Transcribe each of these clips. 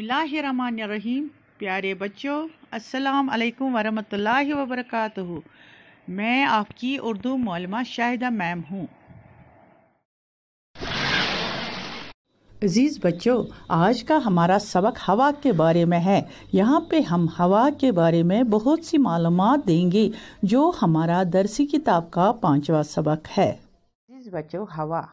बिसमीम प्यारे बच्चों अस्सलाम वालेकुम वरहमतुल्लाहि वबरकातुहु मैं आपकी उर्दू मौलमा शाहिदा मैम हूँ अज़ीज़ बच्चों आज का हमारा सबक हवा के बारे में है यहाँ पे हम हवा के बारे में बहुत सी मालूम देंगे जो हमारा दरसी किताब का पांचवा सबक है अज़ीज़ बच्चों हवा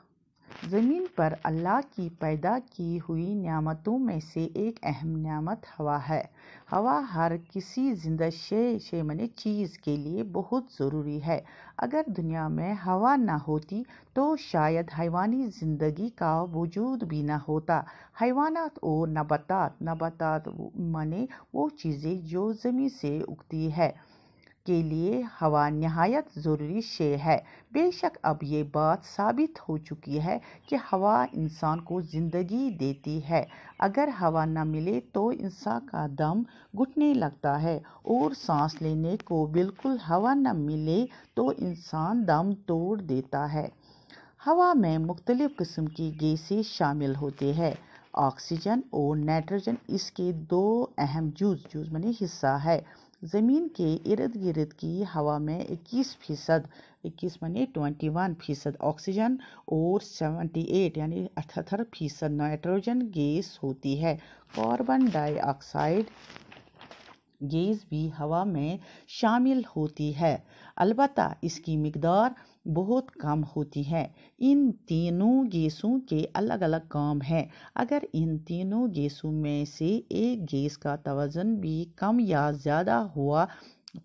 ज़मीन पर अल्लाह की पैदा की हुई नियामतों में से एक अहम नियामत हवा है हवा हर किसी जिंदा शे शे मने चीज़ के लिए बहुत ज़रूरी है अगर दुनिया में हवा ना होती तो शायद हैवानी ज़िंदगी का वजूद भी ना होता हैवानात और नबातात नबातात मने वो चीज़ें जो ज़मीन से उगती है के लिए हवा नहायत ज़रूरी शे है बेशक अब ये बात साबित हो चुकी है कि हवा इंसान को ज़िंदगी देती है अगर हवा न मिले तो इंसान का दम घुटने लगता है और सांस लेने को बिल्कुल हवा न मिले तो इंसान दम तोड़ देता है हवा में मुख्तलिफ़ किस्म की गैसें शामिल होते हैं ऑक्सीजन और नाइट्रोजन इसके दो अहम जूज जूज मने हिस्सा है ज़मीन के इर्द गिर्द की हवा में 21 फीसद इक्कीस मानी ट्वेंटी वन फीसद ऑक्सीजन और 78 यानी अठहत्तर फीसद नाइट्रोजन गैस होती है कार्बन डाइऑक्साइड गैस भी हवा में शामिल होती है अलबत्त इसकी मकदार बहुत कम होती है इन तीनों गैसों के अलग अलग काम हैं अगर इन तीनों गैसों में से एक गैस का तोज़न भी कम या ज़्यादा हुआ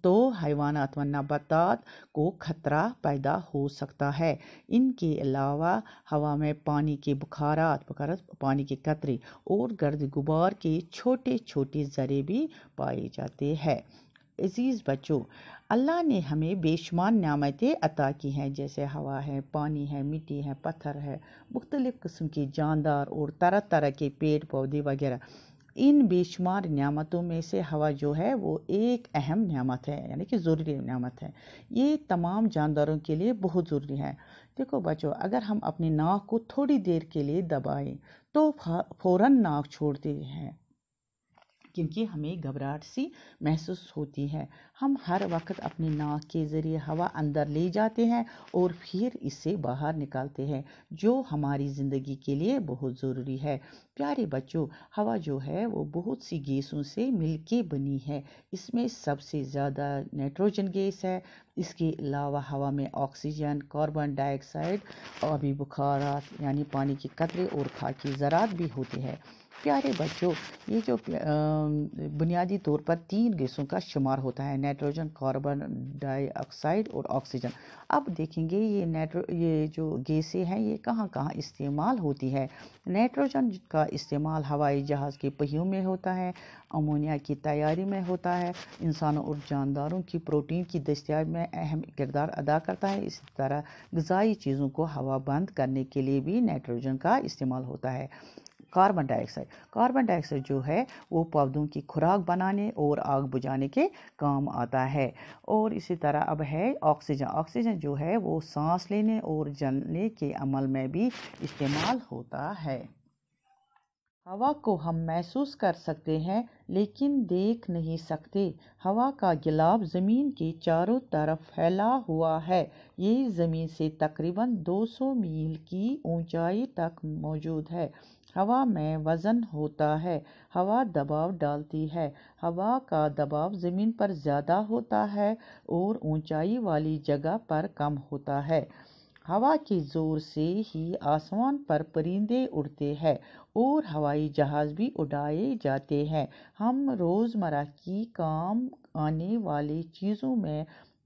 तो हैवानात व नबात को खतरा पैदा हो सकता है इनके अलावा हवा में पानी के बुखारात बकारत पानी के कतरे और गर्द गुबार के छोटे छोटे ज़रे भी पाए जाते हैं अजीज़ बच्चों अल्लाह ने हमें बेशुमार नामतें अता की हैं जैसे हवा है पानी है मिट्टी है पत्थर है मुख्तलिफ़ किस्म के जानदार और तरह तरह के पेड़ पौधे वगैरह इन बेशुमार नियामतों में से हवा जो है वो एक अहम नियामत है यानी कि ज़रूरी नियामत है ये तमाम जानदारों के लिए बहुत ज़रूरी है देखो बच्चों अगर हम अपनी नाक को थोड़ी देर के लिए दबाएं तो फ़ौर नाक छोड़ती है क्योंकि हमें घबराहट सी महसूस होती है हम हर वक्त अपनी नाक के ज़रिए हवा अंदर ले जाते हैं और फिर इसे बाहर निकालते हैं जो हमारी ज़िंदगी के लिए बहुत ज़रूरी है प्यारे बच्चों हवा जो है वो बहुत सी गैसों से मिलके बनी है इसमें सबसे ज़्यादा नाइट्रोजन गैस है इसके अलावा हवा में ऑक्सीजन कार्बन डाइऑक्साइड और भी बुखारात यानी पानी के कतरे और खाकी ज़रात भी होते हैं प्यारे बच्चों ये जो बुनियादी तौर पर तीन गैसों का शुमार होता है नाइट्रोजन कार्बन डाइऑक्साइड और ऑक्सीजन अब देखेंगे ये नाइट्रो ये जो गैसें हैं ये कहाँ कहाँ इस्तेमाल होती है नाइट्रोजन का इस्तेमाल हवाई जहाज़ के पहियों में होता है अमोनिया की तैयारी में होता है इंसानों और जानदारों की प्रोटीन की दस्तियाब में अहम किरदार अदा करता है इसी तरह गजाई चीज़ों को हवा बंद करने के लिए भी नाइट्रोजन का इस्तेमाल होता है कार्बन डाइऑक्साइड कार्बन डाइऑक्साइड जो है वो पौधों की खुराक बनाने और आग बुझाने के काम आता है और इसी तरह अब है ऑक्सीजन ऑक्सीजन जो है वो सांस लेने और जलने के अमल में भी इस्तेमाल होता है हवा को हम महसूस कर सकते हैं लेकिन देख नहीं सकते हवा का गिलाब ज़मीन के चारों तरफ फैला हुआ है ये ज़मीन से तकरीबन 200 मील की ऊंचाई तक मौजूद है हवा में वज़न होता है हवा दबाव डालती है हवा का दबाव ज़मीन पर ज़्यादा होता है और ऊंचाई वाली जगह पर कम होता है हवा के जोर से ही आसमान पर परिंदे उड़ते हैं और हवाई जहाज़ भी उड़ाए जाते हैं हम रोज़मर्रा की काम आने वाली चीज़ों में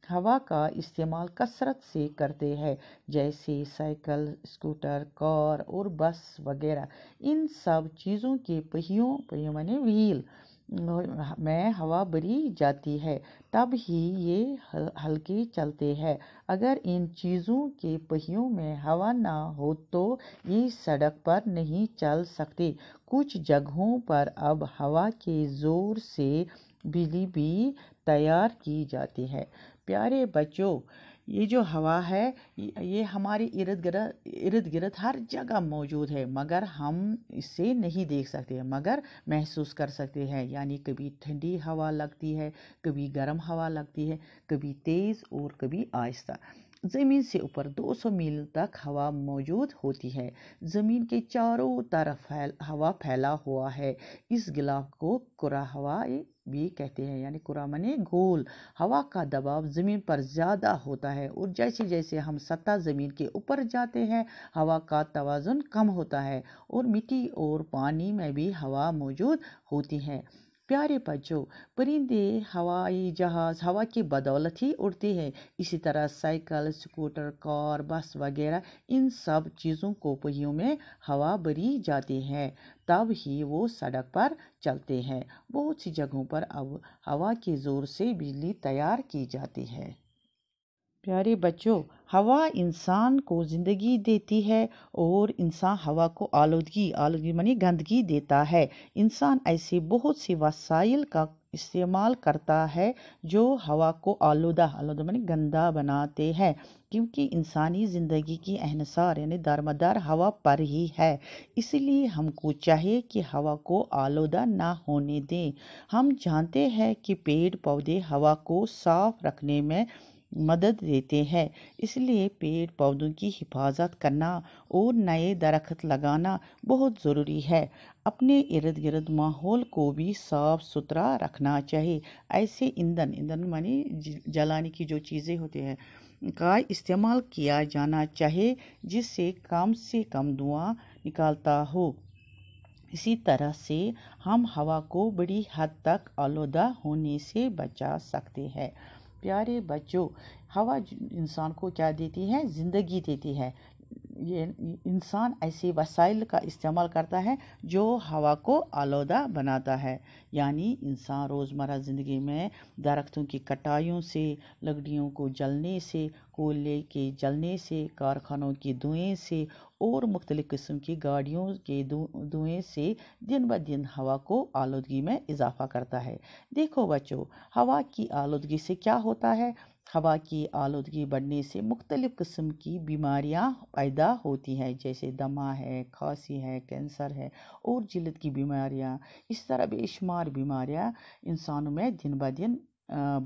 हवा का इस्तेमाल कसरत से करते हैं जैसे साइकिल स्कूटर कार और बस वगैरह इन सब चीज़ों के पहियों पहियों मैंने व्हील में हवा भरी जाती है तब ही ये हल्के चलते हैं अगर इन चीज़ों के पहियों में हवा ना हो तो ये सड़क पर नहीं चल सकते कुछ जगहों पर अब हवा के ज़ोर से बिजली भी तैयार की जाती है प्यारे बच्चों ये जो हवा है ये हमारी इर्द गिर्द इर्द गिर्द हर जगह मौजूद है मगर हम इसे नहीं देख सकते मगर महसूस कर सकते हैं यानी कभी ठंडी हवा लगती है कभी गर्म हवा लगती है कभी तेज़ और कभी आहिस्ता ज़मीन से ऊपर 200 मील तक हवा मौजूद होती है ज़मीन के चारों तरफ फैल, हवा फैला हुआ है इस गिलाफ को कुरा हवा भी कहते हैं यानी कुरा मने गोल हवा का दबाव ज़मीन पर ज़्यादा होता है और जैसे जैसे हम सतह ज़मीन के ऊपर जाते हैं हवा का तोज़ुन कम होता है और मिट्टी और पानी में भी हवा मौजूद होती है प्यारे बच्चों परिंदे हवाई जहाज हवा की बदौलत ही उड़ते हैं इसी तरह साइकिल स्कूटर कार बस वगैरह इन सब चीज़ों को पहियों में हवा भरी जाती है तब ही वो सड़क पर चलते हैं बहुत सी जगहों पर अब हवा के ज़ोर से बिजली तैयार की जाती है प्यारे बच्चों हवा इंसान को ज़िंदगी देती है और इंसान हवा को आलूदगी आलूदगी मानी गंदगी देता है इंसान ऐसे बहुत से वसाइल का इस्तेमाल करता है जो हवा को आलूदा आलूदा मानी गंदा बनाते हैं क्योंकि इंसानी ज़िंदगी की अहनसार यानी दरमदार हवा पर ही है इसलिए हमको चाहिए कि हवा को आलूदा ना होने दें हम जानते हैं कि पेड़ पौधे हवा को साफ़ रखने में मदद देते हैं इसलिए पेड़ पौधों की हिफाजत करना और नए दरख्त लगाना बहुत ज़रूरी है अपने इर्द गिर्द माहौल को भी साफ सुथरा रखना चाहिए ऐसे ईंधन ईंधन मानी जलाने की जो चीज़ें होती हैं का इस्तेमाल किया जाना चाहिए जिससे कम से कम धुआं निकालता हो इसी तरह से हम हवा को बड़ी हद तक आलूदा होने से बचा सकते हैं प्यारे बच्चों हवा इंसान को क्या देती है ज़िंदगी देती है ये इंसान ऐसे वसाइल का इस्तेमाल करता है जो हवा को आलौदा बनाता है यानी इंसान रोज़मर्रा ज़िंदगी में दरख्तों की कटाइयों से लकड़ियों को जलने से कोयले के जलने से कारखानों के धुएँ से और मुख्तलिफ़ किस्म की गाड़ियों के धुएँ से दिन ब दिन हवा को आलूदगी में इजाफा करता है देखो बच्चों हवा की आलूदगी से क्या होता है हवा की आलूदगी बढ़ने से मुख्तलिफ़ किस्म की बीमारियाँ पैदा होती हैं जैसे दमा है खांसी है कैंसर है और जिलत की बीमारियाँ इस तरह बेशुमार बीमारियाँ इंसानों में दिन ब दिन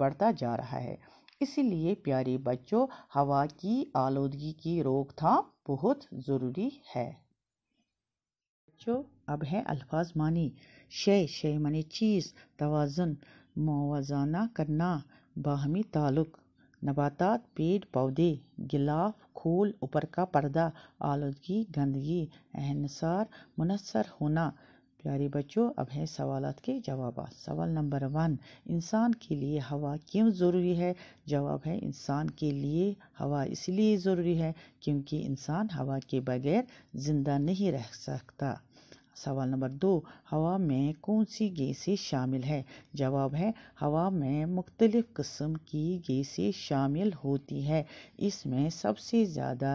बढ़ता जा रहा है इसीलिए प्यारे बच्चों हवा की आलूदगी की रोकथाम बहुत ज़रूरी है बच्चों अब है अल्फाज मानी शे शे मानी चीज़ तोज़न मुजाना करना बाहमी ताल्लुक़ नबातात पेड़ पौधे गिलाफ़ खोल ऊपर का पर्दा आलूदगी गंदगी अहनसार मुनसर होना प्यारे बच्चों अब है सवालत के जवाब सवाल नंबर वन इंसान के लिए हवा क्यों ज़रूरी है जवाब है इंसान के लिए हवा इसलिए ज़रूरी है क्योंकि इंसान हवा के बगैर ज़िंदा नहीं रह सकता सवाल नंबर दो हवा में कौन सी गैसें शामिल है जवाब है हवा में मुख्तलिफ़ किस्म की गैसें शामिल होती है इसमें सबसे ज़्यादा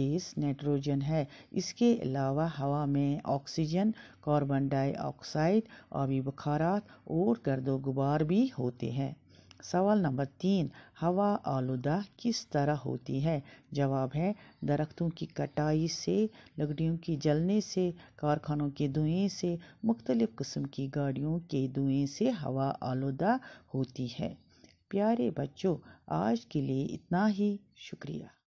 गैस नाइट्रोजन है इसके अलावा हवा में ऑक्सीजन कार्बन डाइऑक्साइड आबी बुखारात और गर्द गुबार भी होते हैं सवाल नंबर तीन हवा आलूदा किस तरह होती है जवाब है दरख्तों की कटाई से लकड़ियों की जलने से कारखानों के धुएँ से मुख्तलिफ़ किस्म की गाड़ियों के धुएँ से हवा आलूदा होती है प्यारे बच्चों आज के लिए इतना ही शुक्रिया